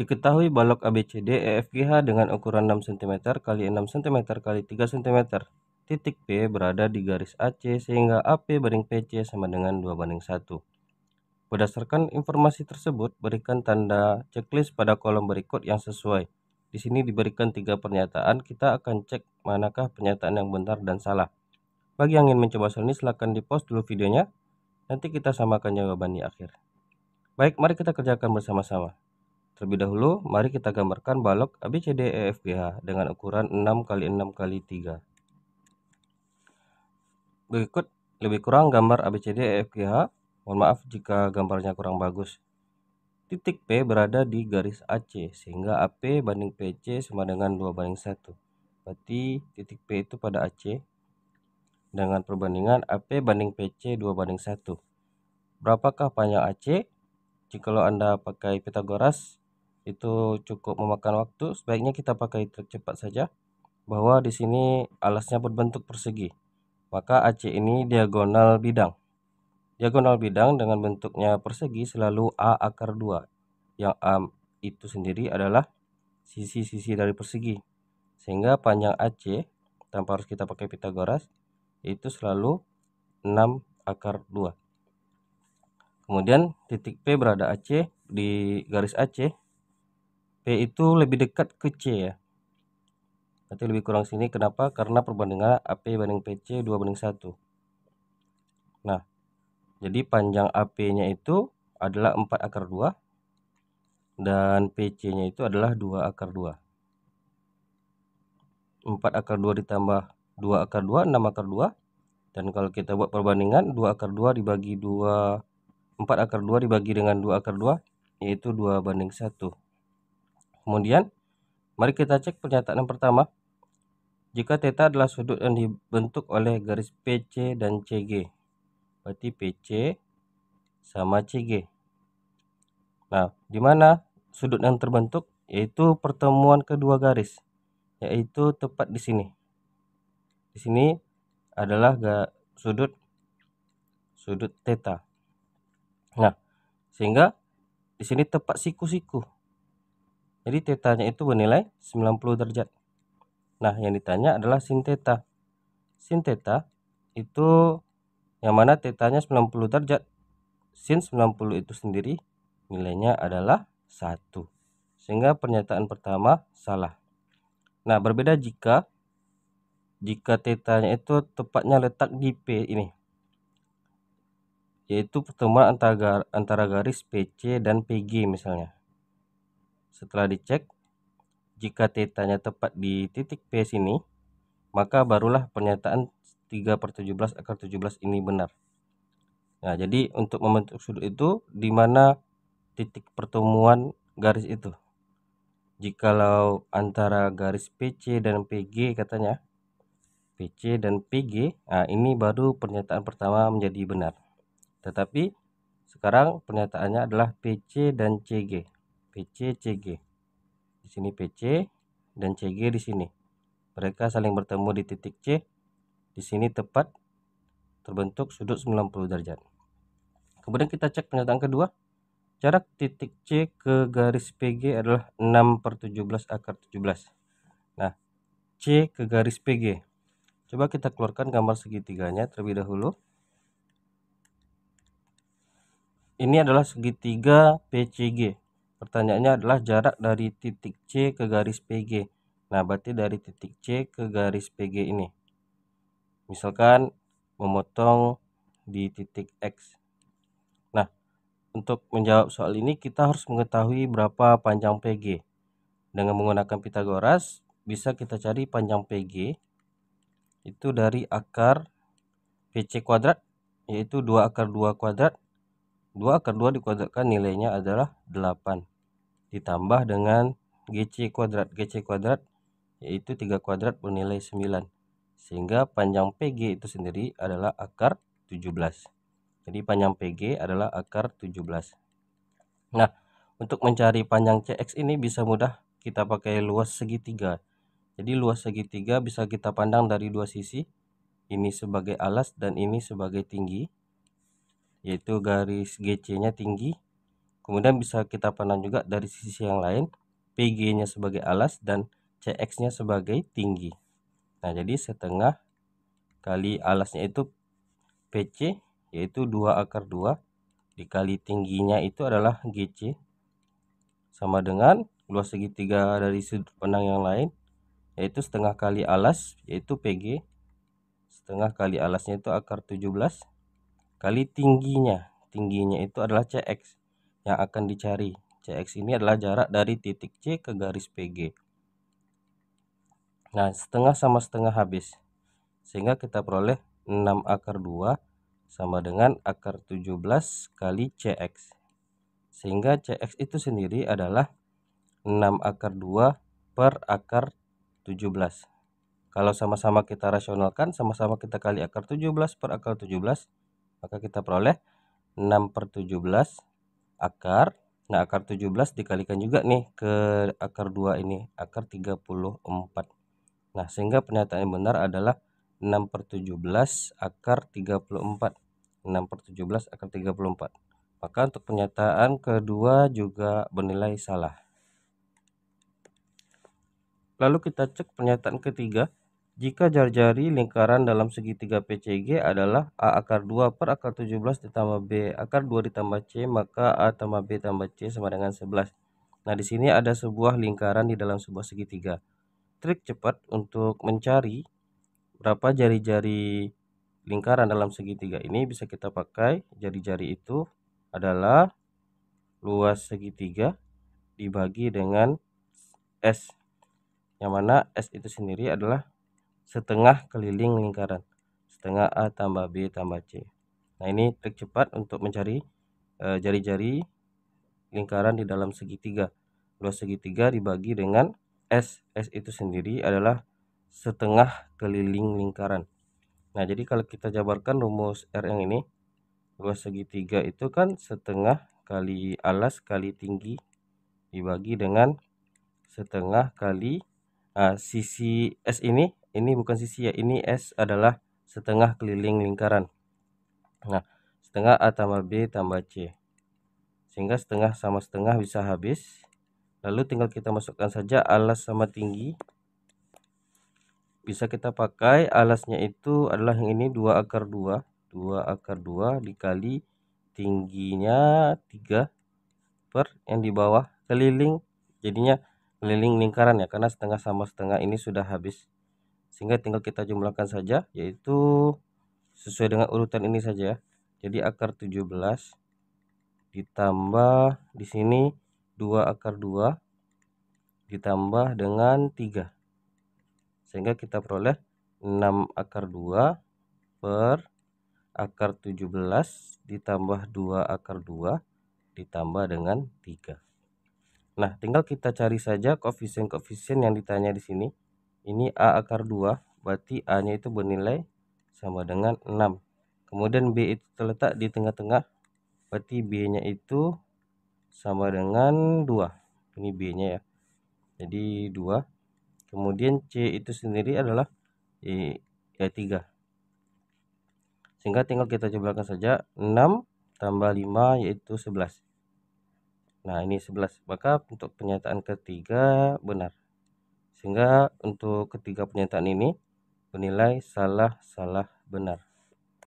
Diketahui balok ABCD EFGH dengan ukuran 6 cm x 6 cm x 3 cm. Titik P berada di garis AC sehingga AP banding PC sama dengan 2 banding 1. Berdasarkan informasi tersebut, berikan tanda checklist pada kolom berikut yang sesuai. Di sini diberikan tiga pernyataan, kita akan cek manakah pernyataan yang benar dan salah. Bagi yang ingin mencoba soal ini, silahkan di post dulu videonya. Nanti kita samakan jawaban di akhir. Baik, mari kita kerjakan bersama-sama. Terlebih dahulu, mari kita gambarkan balok ABCDEFGH dengan ukuran 6 x 6 x 3. Berikut lebih kurang gambar ABCDEFGH. Mohon maaf jika gambarnya kurang bagus. Titik P berada di garis AC sehingga AP banding PC sama dengan 2 banding 1. Berarti titik P itu pada AC dengan perbandingan AP banding PC 2 banding 1. Berapakah panjang AC? Jikalau Anda pakai Pitagoras, itu cukup memakan waktu sebaiknya kita pakai trik cepat saja bahwa di sini alasnya berbentuk persegi maka AC ini diagonal bidang diagonal bidang dengan bentuknya persegi selalu A akar 2 yang A itu sendiri adalah sisi-sisi dari persegi sehingga panjang AC tanpa harus kita pakai Pitagoras itu selalu 6 akar 2 kemudian titik P berada AC di garis AC P itu lebih dekat ke C ya berarti lebih kurang sini kenapa karena perbandingan AP banding PC 2 banding 1 nah jadi panjang AP nya itu adalah 4 akar 2 dan PC nya itu adalah 2 akar 2 4 akar 2 ditambah 2 akar 2 6 akar 2 dan kalau kita buat perbandingan 2 akar 2 dibagi 2 4 akar 2 dibagi dengan 2 akar 2 yaitu 2 banding 1 Kemudian, mari kita cek pernyataan yang pertama. Jika θ adalah sudut yang dibentuk oleh garis PC dan CG, berarti PC sama CG. Nah, di mana sudut yang terbentuk yaitu pertemuan kedua garis, yaitu tepat di sini. Di sini adalah sudut sudut θ. Nah, sehingga di sini tepat siku-siku jadi tetanya itu bernilai 90 derajat. Nah, yang ditanya adalah sin teta. Sin teta itu yang mana tetanya 90 derajat. Sin 90 itu sendiri nilainya adalah 1. Sehingga pernyataan pertama salah. Nah, berbeda jika jika tetanya itu tepatnya letak di P ini. Yaitu pertemuan antara antara garis PC dan PG misalnya. Setelah dicek, jika tetanya tepat di titik P sini, maka barulah pernyataan 3 per 17 akar 17 ini benar. Nah, jadi untuk membentuk sudut itu, di mana titik pertemuan garis itu? Jikalau antara garis PC dan PG katanya, PC dan PG, nah ini baru pernyataan pertama menjadi benar. Tetapi sekarang pernyataannya adalah PC dan CG. PC CG di sini PC dan CG di sini mereka saling bertemu di titik C di sini tepat terbentuk sudut 90 derajat kemudian kita cek pernyataan kedua jarak titik C ke garis PG adalah 6 per 17 akar 17 nah C ke garis PG coba kita keluarkan gambar segitiganya terlebih dahulu ini adalah segitiga PCG Pertanyaannya adalah jarak dari titik C ke garis PG. Nah, berarti dari titik C ke garis PG ini. Misalkan memotong di titik X. Nah, untuk menjawab soal ini kita harus mengetahui berapa panjang PG. Dengan menggunakan Pitagoras, bisa kita cari panjang PG itu dari akar PC kuadrat yaitu 2 akar 2 kuadrat 2 akar 2 dikuadratkan nilainya adalah 8 ditambah dengan GC kuadrat. GC kuadrat yaitu 3 kuadrat bernilai 9. Sehingga panjang PG itu sendiri adalah akar 17. Jadi panjang PG adalah akar 17. Nah, untuk mencari panjang CX ini bisa mudah kita pakai luas segitiga. Jadi luas segitiga bisa kita pandang dari dua sisi. Ini sebagai alas dan ini sebagai tinggi. Yaitu garis GC-nya tinggi Kemudian bisa kita pandang juga dari sisi yang lain, PG-nya sebagai alas dan CX-nya sebagai tinggi. Nah, jadi setengah kali alasnya itu PC yaitu 2 akar 2 dikali tingginya itu adalah GC sama dengan luas segitiga dari sudut pandang yang lain yaitu setengah kali alas yaitu PG setengah kali alasnya itu akar 17 kali tingginya tingginya itu adalah CX yang akan dicari. CX ini adalah jarak dari titik C ke garis PG. Nah, setengah sama setengah habis. Sehingga kita peroleh 6 akar 2 sama dengan akar 17 kali CX. Sehingga CX itu sendiri adalah 6 akar 2 per akar 17. Kalau sama-sama kita rasionalkan, sama-sama kita kali akar 17 per akar 17, maka kita peroleh 6 per 17 akar. Nah, akar 17 dikalikan juga nih ke akar 2 ini, akar 34. Nah, sehingga pernyataan yang benar adalah 6 per 17 akar 34. 6 per 17 akar 34. Maka untuk pernyataan kedua juga bernilai salah. Lalu kita cek pernyataan ketiga. Jika jari jari lingkaran dalam segitiga PCG adalah A akar 2 per akar 17 ditambah B akar 2 ditambah C, maka A tambah B tambah C sama dengan 11. Nah, di sini ada sebuah lingkaran di dalam sebuah segitiga. Trik cepat untuk mencari berapa jari-jari lingkaran dalam segitiga ini bisa kita pakai. Jari-jari itu adalah luas segitiga dibagi dengan S. Yang mana S itu sendiri adalah setengah keliling lingkaran setengah A tambah B tambah C nah ini trik cepat untuk mencari eh, jari-jari e, lingkaran di dalam segitiga luas segitiga dibagi dengan S S itu sendiri adalah setengah keliling lingkaran nah jadi kalau kita jabarkan rumus R yang ini luas segitiga itu kan setengah kali alas kali tinggi dibagi dengan setengah kali uh, sisi S ini ini bukan sisi ya ini S adalah setengah keliling lingkaran nah setengah A tambah B tambah C sehingga setengah sama setengah bisa habis lalu tinggal kita masukkan saja alas sama tinggi bisa kita pakai alasnya itu adalah yang ini 2 akar 2 2 akar 2 dikali tingginya 3 per yang di bawah keliling jadinya keliling lingkaran ya karena setengah sama setengah ini sudah habis sehingga tinggal kita jumlahkan saja yaitu sesuai dengan urutan ini saja ya. jadi akar 17 ditambah di sini 2 akar 2 ditambah dengan 3 sehingga kita peroleh 6 akar 2 per akar 17 ditambah 2 akar 2 ditambah dengan 3 nah tinggal kita cari saja koefisien-koefisien yang ditanya di sini ini A akar 2, berarti A-nya itu bernilai sama dengan 6. Kemudian B itu terletak di tengah-tengah, berarti B-nya itu sama dengan 2. Ini B-nya ya. Jadi 2. Kemudian C itu sendiri adalah e, ya 3. Sehingga tinggal kita jumlahkan saja 6 tambah 5 yaitu 11. Nah, ini 11. Maka untuk pernyataan ketiga benar. Sehingga untuk ketiga pernyataan ini penilai salah, salah, benar.